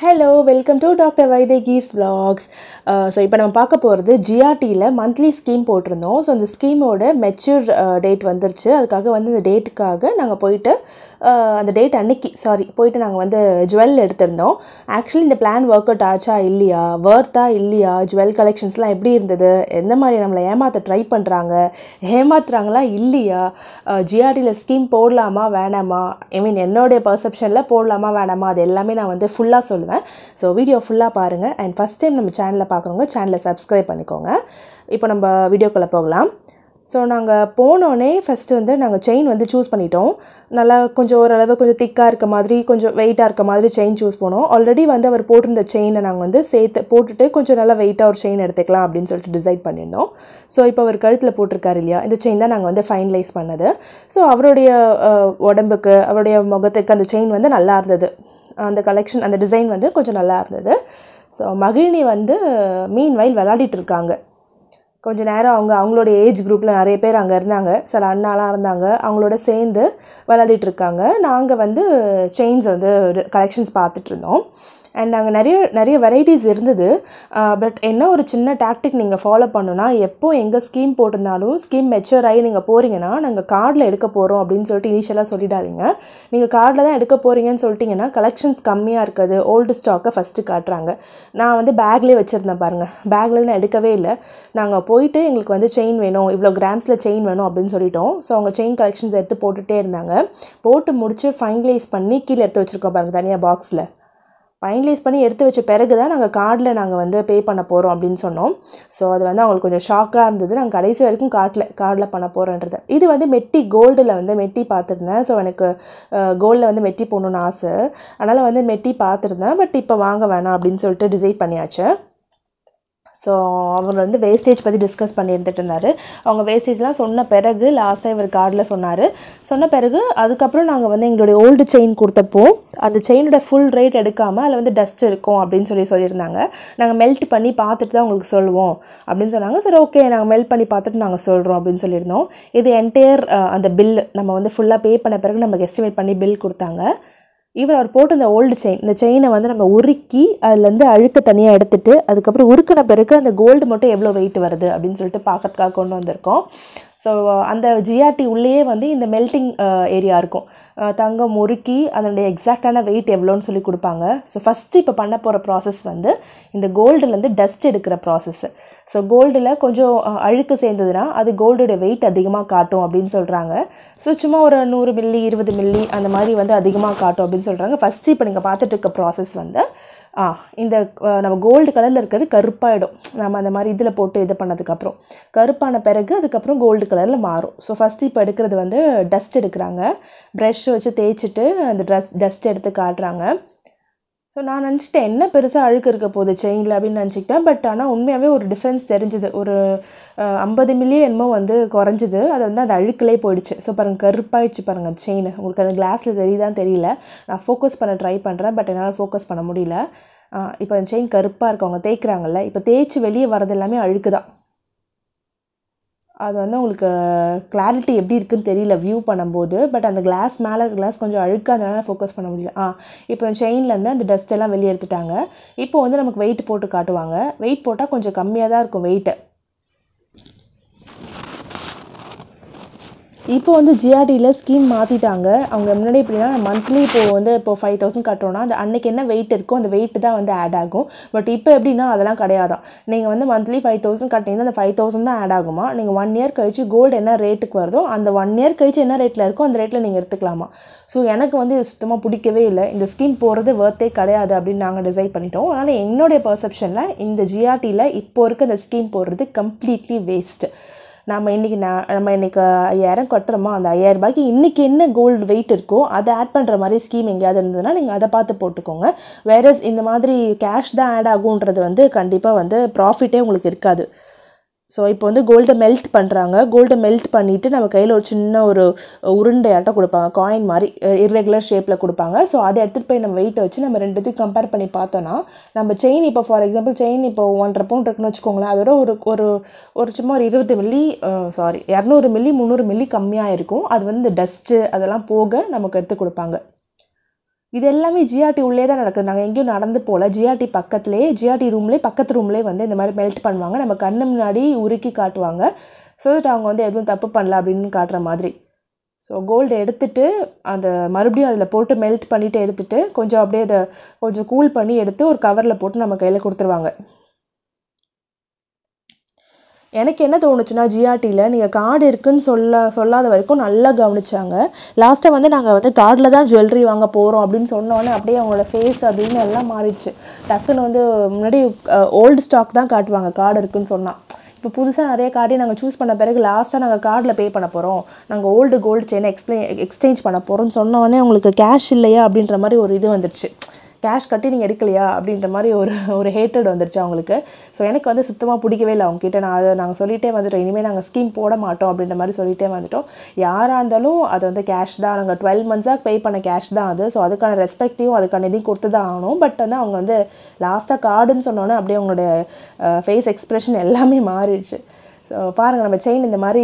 hello welcome to doctor Vaidehi's vlogs so இப்போ நம்ம பார்க்க போகிறது ஜிஆர்டியில் மந்த்லி ஸ்கீம் போட்டிருந்தோம் ஸோ அந்த ஸ்கீமோட மெச்சூர் டேட் வந்துருச்சு அதுக்காக வந்து uh, இந்த டேட்டுக்காக நாங்கள் போயிட்டு அந்த டேட் அன்னைக்கு சாரி போயிட்டு நாங்கள் வந்து ஜுவல் எடுத்திருந்தோம் ஆக்சுவலி இந்த பிளான் ஒர்க் அவுட் ஆச்சா இல்லையா ஒர்த்தா இல்லையா ஜுவல் கலெக்ஷன்ஸ்லாம் எப்படி இருந்தது எந்த மாதிரி நம்மளை ஏமாற்ற ட்ரை பண்ணுறாங்க ஏமாத்துறாங்களா இல்லையா ஜிஆர்டியில் uh, ஸ்கீம் போடலாமா வேணாமா ஐ மீன் என்னோடைய பர்செப்ஷனில் போடலாமா வேணாமா அது எல்லாமே நான் வந்து ஃபுல்லாக சொல்லுவேன் சொல்லுவேன் ஸோ வீடியோ ஃபுல்லாக பாருங்கள் அண்ட் ஃபஸ்ட் டைம் நம்ம சேனலில் பார்க்குறவங்க சேனலை சப்ஸ்கிரைப் பண்ணிக்கோங்க இப்போ நம்ம வீடியோக்குள்ளே போகலாம் ஸோ நாங்கள் போனோடனே ஃபஸ்ட்டு வந்து நாங்கள் செயின் வந்து சூஸ் பண்ணிட்டோம் நல்லா கொஞ்சம் ஓரளவு கொஞ்சம் திக்காக இருக்க மாதிரி கொஞ்சம் வெயிட்டாக இருக்க மாதிரி செயின் சூஸ் பண்ணோம் ஆல்ரெடி வந்து அவர் போட்டிருந்த செயினை நாங்கள் வந்து சேர்த்து போட்டுட்டு கொஞ்சம் நல்லா வெயிட்டாக ஒரு செயின் எடுத்துக்கலாம் அப்படின்னு சொல்லிட்டு டிசைட் பண்ணியிருந்தோம் ஸோ இப்போ அவர் கழுத்தில் போட்டிருக்காரு இல்லையா இந்த செயின் தான் நாங்கள் வந்து ஃபைனலைஸ் பண்ணது ஸோ அவருடைய உடம்புக்கு அவருடைய முகத்துக்கு அந்த செயின் வந்து நல்லா இருந்தது அந்த கலெக்ஷன் அந்த டிசைன் வந்து கொஞ்சம் நல்லா இருந்தது ஸோ மகிழினி வந்து மீன் வயல் விளாடிட்டு இருக்காங்க கொஞ்ச நேரம் அவங்க அவங்களோட ஏஜ் குரூப்பில் நிறைய பேர் அங்கே இருந்தாங்க சில அண்ணாலாம் இருந்தாங்க அவங்களோட சேர்ந்து விளாடிட்டு இருக்காங்க நாங்கள் வந்து செயின்ஸ் வந்து கலெக்ஷன்ஸ் பார்த்துட்டு இருந்தோம் அண்ட் அங்கே நிறைய நிறைய வெரைட்டிஸ் இருந்தது பட் என்ன ஒரு சின்ன டாக்டிக் நீங்கள் ஃபாலோ பண்ணுன்னா எப்போ எங்கே ஸ்கீம் போட்டிருந்தாலும் ஸ்கீம் மெச்சூர் ஆகி நீங்கள் போகிறீங்கன்னா நாங்கள் கார்டில் எடுக்க போகிறோம் அப்படின்னு சொல்லிட்டு இனிஷியலாக சொல்லிடாதீங்க நீங்கள் கார்டில் தான் எடுக்க போகிறீங்கன்னு சொல்லிட்டிங்கன்னா கலெக்ஷன்ஸ் கம்மியாக இருக்குது ஓல்டு ஸ்டாக்கை ஃபஸ்ட்டு காட்டுறாங்க நான் வந்து பேக்லேயே வச்சுருந்தேன் பாருங்கள் பேக்லேருந்து நான் எடுக்கவே இல்லை நாங்கள் போயிட்டு எங்களுக்கு வந்து செயின் வேணும் இவ்வளோ கிராம்ஸில் செயின் வேணும் அப்படின்னு சொல்லிட்டோம் ஸோ அவங்க செயின் கலெக்ஷன்ஸ் எடுத்து போட்டுகிட்டே இருந்தாங்க போட்டு முடிச்சு ஃபைனலைஸ் பண்ணி கீழே எடுத்து வச்சுருக்கோம் பாருங்கள் தனியாக பாக்ஸில் ஃபைனலைஸ் பண்ணி எடுத்து வச்ச பிறகு தான் நாங்கள் கார்டில் நாங்கள் வந்து பே பண்ண போகிறோம் அப்படின்னு சொன்னோம் ஸோ அது வந்து அவங்களுக்கு கொஞ்சம் ஷாக்காக இருந்தது நாங்கள் கடைசி வரைக்கும் காட்டில் கார்டில் பண்ண போகிறோன்றது இது வந்து மெட்டி கோல்டில் வந்து மெட்டி பார்த்துருந்தேன் ஸோ எனக்கு கோல்டில் வந்து மெட்டி போகணுன்னு ஆசை அதனால் வந்து மெட்டி பார்த்துருந்தேன் பட் இப்போ வாங்க வேணாம் அப்படின்னு சொல்லிட்டு டிசைட் பண்ணியாச்சு ஸோ அவர் வந்து வேஸ்டேஜ் பற்றி டிஸ்கஸ் பண்ணியிருந்துட்டு இருந்தார் அவங்க வேஸ்டேஜ்லாம் சொன்ன பிறகு லாஸ்ட்டாக இவர் கார்டில் சொன்னார் சொன்ன பிறகு அதுக்கப்புறம் நாங்கள் வந்து எங்களுடைய ஓல்டு செயின் கொடுத்தப்போ அந்த செயினோட ஃபுல் ரேட் எடுக்காமல் அதில் வந்து டஸ்ட் இருக்கும் அப்படின்னு சொல்லி சொல்லியிருந்தாங்க நாங்கள் மெல்ட் பண்ணி பார்த்துட்டு தான் உங்களுக்கு சொல்லுவோம் அப்படின்னு சொன்னாங்க சரி ஓகே நாங்கள் மெல்ட் பண்ணி பார்த்துட்டு நாங்கள் சொல்கிறோம் அப்படின்னு சொல்லியிருந்தோம் இது என்டையர் அந்த பில் நம்ம வந்து ஃபுல்லாக பே பண்ண பிறகு நமக்கு எஸ்டிமேட் பண்ணி பில் கொடுத்தாங்க ஈவன் அவர் போட்டு இந்த ஓல்டு செயின் இந்த செயினை வந்து நம்ம உருக்கி அதுலேருந்து அழுக்க தனியாக எடுத்துகிட்டு அதுக்கப்புறம் உருக்கின பிறகு அந்த கோல்டு மட்டும் எவ்வளோ வெயிட் வருது அப்படின்னு சொல்லிட்டு பார்க்கறதுக்காக கொண்டு வந்திருக்கோம் ஸோ uh, அந்த ஜிஆர்டி உள்ளேயே வந்து இந்த மெல்டிங் ஏரியா uh, இருக்கும் uh, தங்கம் முறுக்கி அதனுடைய எக்ஸாக்டான வெயிட் எவ்வளோன்னு சொல்லி கொடுப்பாங்க ஸோ ஃபஸ்ட்டு இப்போ பண்ண போகிற ப்ராசஸ் வந்து இந்த கோல்டுலேருந்து டஸ்ட் எடுக்கிற ப்ராசஸ்ஸு ஸோ கோல்டில் கொஞ்சம் அழுக்கு சேர்ந்ததுன்னா அது கோல்டோட வெயிட் அதிகமாக காட்டும் அப்படின்னு சொல்கிறாங்க ஸோ சும்மா ஒரு நூறு மில்லி இருபது மில்லி அந்த மாதிரி வந்து அதிகமாக காட்டும் அப்படின்னு சொல்கிறாங்க ஃபஸ்ட்டு இப்போ நீங்கள் பார்த்துட்டு இருக்க ப்ராசஸ் வந்து ஆ இந்த நம்ம கோல்டு கலரில் இருக்கிறது கருப்பாகிடும் நம்ம அந்த மாதிரி இதில் போட்டு இது பண்ணதுக்கப்புறம் கருப்பான பிறகு அதுக்கப்புறம் கோல்டு கலரில் மாறும் ஸோ ஃபஸ்ட்டு இப்போ எடுக்கிறது வந்து டஸ்ட் எடுக்கிறாங்க ப்ரெஷ் வச்சு தேய்ச்சிட்டு அந்த ட்ரெஸ் டஸ்ட் எடுத்து காட்டுறாங்க ஸோ நான் நினச்சிட்டேன் என்ன பெருசாக அழுக்கு இருக்க போகுது செயினில் அப்படின்னு நினச்சிக்கிட்டேன் பட் ஆனால் உண்மையாகவே ஒரு டிஃப்ரென்ஸ் தெரிஞ்சுது ஒரு ஐம்பது மில்லியன் என்னமோ வந்து குறைஞ்சிது அது வந்து அது அழுக்கிலே போயிடுச்சு ஸோ பாருங்கள் கருப்பாயிடுச்சு பாருங்கள் செயின் உங்களுக்கு அந்த கிளாஸில் தெரியுதான் தெரியல நான் ஃபோக்கஸ் பண்ண ட்ரை பண்ணுறேன் பட் என்னால் ஃபோக்கஸ் பண்ண முடியல இப்போ அந்த செயின் கருப்பாக இருக்கவங்க தேய்க்கிறாங்கல்ல இப்போ தேய்ச்சி வெளியே வரது எல்லாமே அழுக்கு தான் அது வந்து உங்களுக்கு கிளாரிட்டி எப்படி இருக்குதுன்னு தெரியல வியூ பண்ணும்போது பட் அந்த கிளாஸ் மேலே இருக்க கிளாஸ் கொஞ்சம் அழுக்க அதனால் ஃபோக்கஸ் பண்ண முடியல ஆ இப்போ செயின்லேருந்து அந்த டஸ்ட் எல்லாம் வெளியே எடுத்துட்டாங்க இப்போ வந்து நமக்கு வெயிட் போட்டு காட்டுவாங்க வெயிட் போட்டால் கொஞ்சம் கம்மியாக தான் இருக்கும் வெயிட்டு இப்போ வந்து ஜிஆர்டியில் ஸ்கீம் மாற்றிட்டாங்க அவங்க முன்னாடி எப்படின்னா மந்த்லி இப்போது வந்து இப்போ ஃபைவ் தௌசண்ட் கட்டுறோன்னா அந்த அன்னைக்கு என்ன வெயிட் இருக்கோ அந்த வெயிட் தான் வந்து ஆட் ஆகும் பட் இப்போ எப்படின்னா அதெல்லாம் கிடையாதான் நீங்கள் வந்து மந்த்லி ஃபைவ் தௌசண்ட் கட்டினீங்கன்னா அந்த ஃபைவ் தௌசண்ட் தான் ஆட் ஆகுமா நீங்கள் ஒன் இயர் கழிச்சு கோல்டு என்ன ரேட்டுக்கு வருதோ அந்த ஒன் இயர் கழிச்சு என்ன ரேட்டில் இருக்கோ அந்த ரேட்டில் நீங்கள் எடுத்துக்கலாமா ஸோ எனக்கு வந்து இது சுத்தமாக பிடிக்கவே இல்லை இந்த ஸ்கீம் போகிறது வேர்த்தே கிடையாது அப்படின்னு நாங்கள் டிசைட் பண்ணிட்டோம் அதனால் என்னுடைய பர்செப்ஷனில் இந்த ஜிஆர்டியில் இப்போ இருக்க அந்த ஸ்கீம் போடுறது கம்ப்ளீட்லி வேஸ்ட்டு நம்ம இன்றைக்கி நான் நம்ம இன்றைக்கி ஐயாயிரம் கட்டுறோமா அந்த ஐயாயிரம் ரூபாய்க்கு இன்றைக்கி என்ன கோல்டு வெயிட் இருக்கோ அதை ஆட் பண்ணுற மாதிரி ஸ்கீம் எங்கேயாவது இருந்ததுன்னா நீங்கள் அதை பார்த்து போட்டுக்கோங்க வேறஸ் இந்த மாதிரி கேஷ் தான் ஆட் ஆகுன்றது வந்து கண்டிப்பாக வந்து ப்ராஃபிட்டே உங்களுக்கு இருக்காது ஸோ இப்போ வந்து கோல்டை மெல்ட் பண்ணுறாங்க கோல்டை மெல்ட் பண்ணிவிட்டு நம்ம கையில் ஒரு சின்ன ஒரு உருண்டையாட்டம் கொடுப்பாங்க காயின் மாதிரி இர்ரெகுலர் ஷேப்பில் கொடுப்பாங்க ஸோ அதை எடுத்துகிட்டு போய் நம்ம வெயிட்டை வச்சு நம்ம ரெண்டுத்தையும் கம்பேர் பண்ணி பார்த்தோன்னா நம்ம செயின் இப்போ ஃபார் எக்ஸாம்பிள் செயின் இப்போ ஒன்றரை பவுண்ட் இருக்குன்னு வச்சுக்கோங்களேன் அதோட ஒரு ஒரு ஒரு சும்மா ஒரு இருபது மில்லி சாரி இரநூறு மில்லி முந்நூறு மில்லி கம்மியாக இருக்கும் அது வந்து டஸ்ட்டு அதெல்லாம் போக நமக்கு எடுத்து கொடுப்பாங்க இது எல்லாமே ஜிஆர்டி உள்ளே தான் நடக்குது நாங்கள் எங்கேயும் நடந்து போல ஜிஆர்டி பக்கத்துலேயே ஜிஆர்டி ரூம்லேயே பக்கத்து ரூம்லேயே வந்து இந்த மாதிரி மெல்ட் பண்ணுவாங்க நம்ம கண்ணு முன்னாடி உருக்கி காட்டுவாங்க ஸோ தட் அவங்க வந்து எதுவும் தப்பு பண்ணல அப்படின்னு காட்டுற மாதிரி ஸோ கோல்டு எடுத்துட்டு அந்த மறுபடியும் அதில் போட்டு மெல்ட் பண்ணிவிட்டு எடுத்துகிட்டு கொஞ்சம் அப்படியே அதை கொஞ்சம் கூல் பண்ணி எடுத்து ஒரு கவரில் போட்டு நம்ம கையில் கொடுத்துருவாங்க எனக்கு என்ன தோணுச்சுன்னா ஜிஆர்டியில் நீங்கள் கார்டு இருக்குன்னு சொல்ல சொல்லாத வரைக்கும் நல்லா கவனிச்சாங்க லாஸ்ட்டாக வந்து நாங்கள் வந்து கார்டில் தான் ஜுவல்லரி வாங்க போகிறோம் அப்படின்னு சொன்னோன்னே அப்படியே அவங்களோட ஃபேஸ் அப்படின்னு எல்லாம் மாறிடுச்சு டக்குன்னு வந்து முன்னாடி ஓல்டு ஸ்டாக் தான் காட்டுவாங்க கார்டு இருக்குன்னு சொன்னால் இப்போ புதுசாக நிறைய கார்டே நாங்கள் சூஸ் பண்ண பிறகு லாஸ்ட்டாக நாங்கள் கார்டில் பே பண்ண போகிறோம் நாங்கள் ஓல்டு கோல்டு செயினை எக்ஸ்பிளே எக்ஸ்சேஞ்ச் பண்ண போகிறோம்னு சொன்னோடனே உங்களுக்கு கேஷ் இல்லையா அப்படின்ற மாதிரி ஒரு இது வந்துடுச்சு கேஷ் கட்டி நீங்கள் எடுக்கலையா அப்படின்ற மாதிரி ஒரு ஒரு ஹேட்டட் வந்துருச்சு அவங்களுக்கு ஸோ எனக்கு வந்து சுத்தமாக பிடிக்கவே இல்லை அவங்ககிட்ட நான் அதை நாங்கள் சொல்லிகிட்டே வந்துட்டோம் இனிமேல் நாங்கள் ஸ்கீம் போட மாட்டோம் அப்படின்ற மாதிரி சொல்லிகிட்டே வந்துட்டோம் யாராக இருந்தாலும் அது வந்து கேஷ் தான் நாங்கள் டுவெல் மந்த்ஸாக பே பண்ண கேஷ் தான் அது ஸோ அதுக்கான ரெஸ்பெக்டிவும் அதுக்கான இதையும் கொடுத்து தான் ஆகணும் பட் வந்து அவங்க வந்து லாஸ்ட்டாக கார்டுன்னு சொன்னோன்னே அப்படியே அவங்களோட ஃபேஸ் எக்ஸ்ப்ரெஷன் எல்லாமே மாறிடுச்சு ஸோ பாருங்கள் நம்ம செயின் இந்த மாதிரி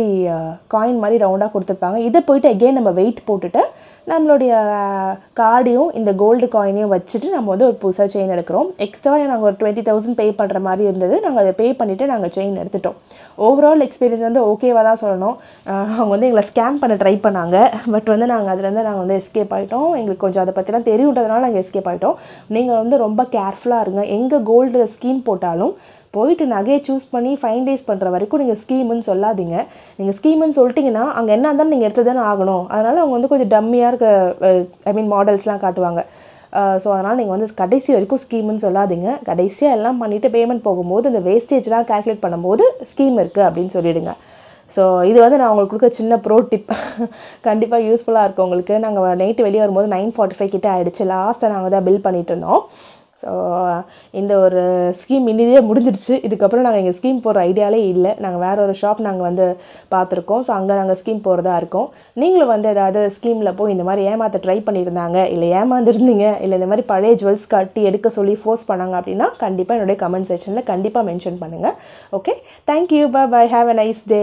காயின் மாதிரி ரவுண்டாக கொடுத்துருப்பாங்க இதை போயிட்டு அகெயின் நம்ம வெயிட் போட்டுட்டு நம்மளுடைய கார்டையும் இந்த கோல்டு காயினையும் வச்சுட்டு நம்ம வந்து ஒரு புதுசாக செயின் எடுக்கிறோம் எக்ஸ்ட்ரா நாங்கள் ஒரு டுவெண்ட்டி தௌசண்ட் பே பண்ணுற மாதிரி இருந்தது நாங்கள் அதை பே பண்ணிவிட்டு நாங்கள் செயின் எடுத்துட்டோம் ஓவரால் எக்ஸ்பீரியன்ஸ் வந்து ஓகேவாக தான் சொல்லணும் அவங்க வந்து எங்களை ஸ்கேன் பண்ண ட்ரை பண்ணாங்க பட் வந்து நாங்கள் அதுலேருந்து நாங்கள் வந்து எஸ்கேப் ஆகிட்டோம் எங்களுக்கு கொஞ்சம் அதை பற்றிலாம் தெரியுன்றதுனால நாங்கள் எஸ்கேப் ஆகிட்டோம் நீங்கள் வந்து ரொம்ப கேர்ஃபுல்லாக இருங்க எங்கே கோல்டு ஸ்கீம் போட்டாலும் போயிட்டு நகையை சூஸ் பண்ணி ஃபைன் டேஸ் பண்ணுற வரைக்கும் நீங்கள் ஸ்கீமுன்னு சொல்லாதீங்க நீங்கள் ஸ்கீமுன்னு சொல்லிட்டிங்கன்னா அங்கே என்ன இருந்தாலும் நீங்கள் எடுத்து தானே ஆகணும் அதனால் அவங்க வந்து கொஞ்சம் டம்மியாக இருக்க ஐ மீன் மாடல்ஸ்லாம் காட்டுவாங்க ஸோ அதனால் நீங்கள் வந்து கடைசி வரைக்கும் ஸ்கீம்னு சொல்லாதீங்க கடைசியாக எல்லாம் பண்ணிவிட்டு பேமெண்ட் போகும்போது இந்த வேஸ்டேஜ்லாம் கேல்குலேட் பண்ணும்போது ஸ்கீம் இருக்குது அப்படின்னு சொல்லிவிடுங்க ஸோ இது வந்து நான் உங்களுக்கு கொடுக்குற சின்ன ப்ரோ டிப் கண்டிப்பாக யூஸ்ஃபுல்லாக இருக்கும் உங்களுக்கு நாங்கள் நைட்டு வெளியே வரும்போது நைன் ஃபார்ட்டி ஃபைவ் கிட்டே ஆகிடுச்சு லாஸ்ட்டாக நாங்கள் தான் பில் பண்ணிகிட்டு இருந்தோம் ஸோ இந்த ஒரு ஸ்கீம் இன்னிதே முடிஞ்சிடுச்சு இதுக்கப்புறம் நாங்கள் எங்கள் ஸ்கீம் போடுற ஐடியாலே இல்லை நாங்கள் வேறு ஒரு ஷாப் நாங்கள் வந்து பார்த்துருக்கோம் ஸோ அங்கே நாங்கள் ஸ்கீம் போகிறதா இருக்கோம் நீங்களும் வந்து ஏதாவது ஸ்கீமில் போய் இந்த மாதிரி ஏமாற்ற ட்ரை பண்ணியிருந்தாங்க இல்லை ஏமாந்துருந்தீங்க இல்லை இந்த மாதிரி பழைய ஜுவல்ஸ் கட்டி எடுக்க சொல்லி ஃபோர்ஸ் பண்ணாங்க அப்படின்னா கண்டிப்பாக என்னுடைய கமெண்ட் செக்ஷனில் கண்டிப்பாக மென்ஷன் பண்ணுங்கள் ஓகே தேங்க்யூ பா பாய் ஹாவ் அ நைஸ் டே